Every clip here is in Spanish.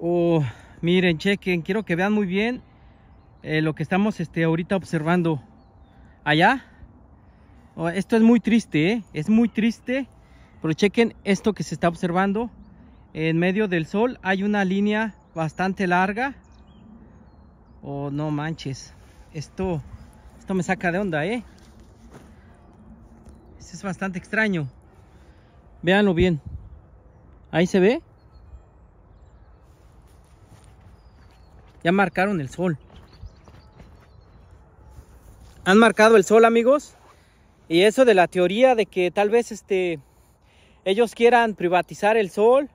Oh, miren, chequen, quiero que vean muy bien eh, lo que estamos este, ahorita observando. Allá, oh, esto es muy triste, ¿eh? es muy triste, pero chequen esto que se está observando. En medio del sol hay una línea bastante larga. Oh, no manches, esto, esto me saca de onda, ¿eh? Esto es bastante extraño. Véanlo bien. Ahí se ve. Ya marcaron el sol. Han marcado el sol, amigos. Y eso de la teoría de que tal vez este, ellos quieran privatizar el sol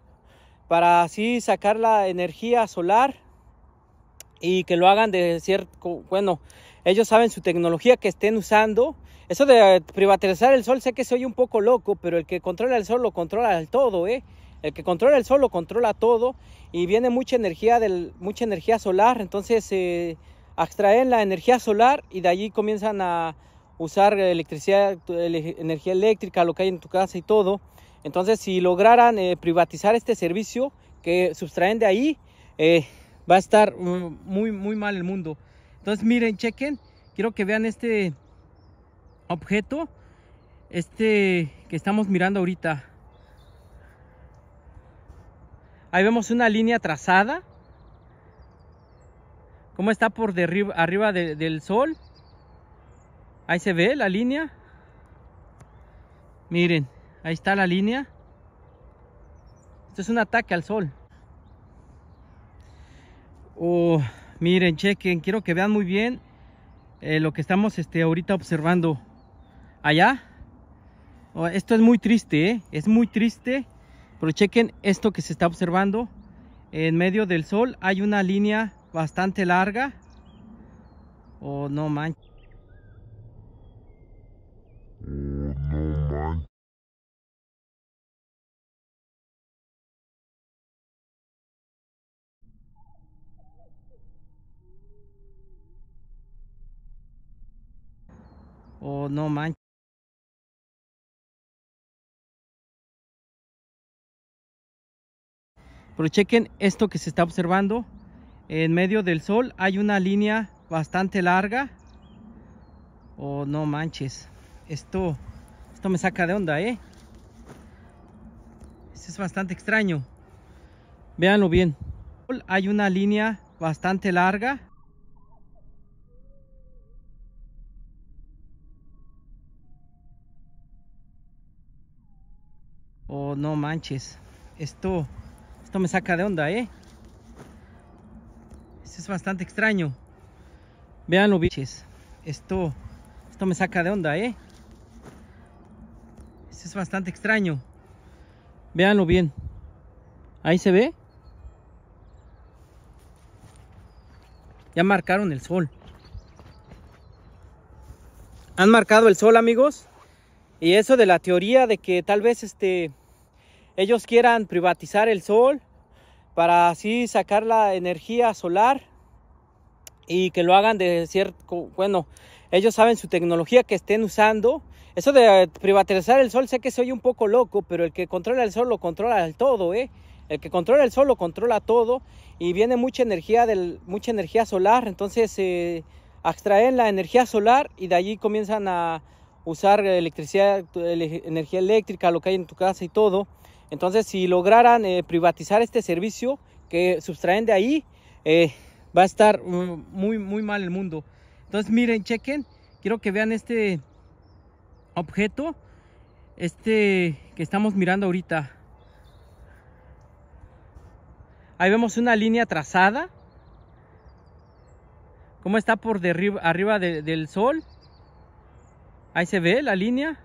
para así sacar la energía solar y que lo hagan de cierto, bueno, ellos saben su tecnología que estén usando. Eso de privatizar el sol sé que soy un poco loco, pero el que controla el sol lo controla del todo, ¿eh? El que controla el sol lo controla todo y viene mucha energía, del, mucha energía solar, entonces extraen eh, la energía solar y de allí comienzan a usar electricidad, energía eléctrica, lo que hay en tu casa y todo. Entonces, si lograran eh, privatizar este servicio que sustraen de ahí, eh, va a estar mm, muy, muy mal el mundo. Entonces, miren, chequen, quiero que vean este objeto, este que estamos mirando ahorita. Ahí vemos una línea trazada. Cómo está por arriba del sol. Ahí se ve la línea. Miren, ahí está la línea. Esto es un ataque al sol. Oh, miren, chequen, quiero que vean muy bien eh, lo que estamos este, ahorita observando. Allá. Oh, esto es muy triste, eh, Es muy triste pero chequen esto que se está observando. En medio del sol hay una línea bastante larga. O no mancha. Oh, no manches. Oh, no manches. Pero chequen esto que se está observando. En medio del sol hay una línea bastante larga. Oh, no manches. Esto, esto me saca de onda, ¿eh? Esto es bastante extraño. Véanlo bien. Hay una línea bastante larga. Oh, no manches. Esto, esto me saca de onda, ¿eh? Esto es bastante extraño. Veanlo, biches. Esto, esto me saca de onda, ¿eh? Esto es bastante extraño. Veanlo bien. Ahí se ve. Ya marcaron el sol. Han marcado el sol, amigos. Y eso de la teoría de que tal vez este ellos quieran privatizar el sol para así sacar la energía solar y que lo hagan de cierto, bueno, ellos saben su tecnología que estén usando. Eso de privatizar el sol, sé que soy un poco loco, pero el que controla el sol lo controla todo, ¿eh? El que controla el sol lo controla todo y viene mucha energía, del, mucha energía solar, entonces extraen eh, la energía solar y de allí comienzan a usar electricidad, energía eléctrica, lo que hay en tu casa y todo. Entonces, si lograran eh, privatizar este servicio que sustraen de ahí, eh, va a estar mm, muy, muy mal el mundo. Entonces, miren, chequen. Quiero que vean este objeto, este que estamos mirando ahorita. Ahí vemos una línea trazada. Cómo está por arriba del sol. Ahí se ve la línea.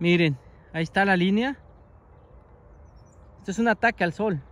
Miren. Ahí está la línea. Esto es un ataque al sol.